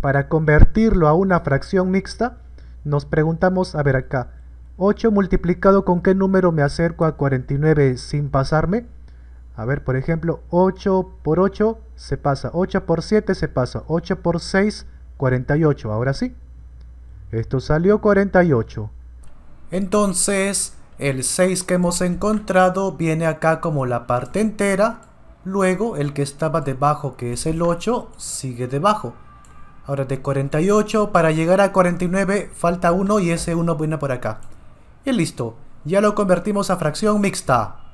para convertirlo a una fracción mixta, nos preguntamos, a ver acá, 8 multiplicado con qué número me acerco a 49 sin pasarme. A ver, por ejemplo, 8 por 8 se pasa, 8 por 7 se pasa, 8 por 6, 48, ahora sí. Esto salió 48. Entonces, el 6 que hemos encontrado viene acá como la parte entera, luego el que estaba debajo, que es el 8, sigue debajo. Ahora de 48 para llegar a 49 falta 1 y ese 1 viene por acá. Y listo, ya lo convertimos a fracción mixta.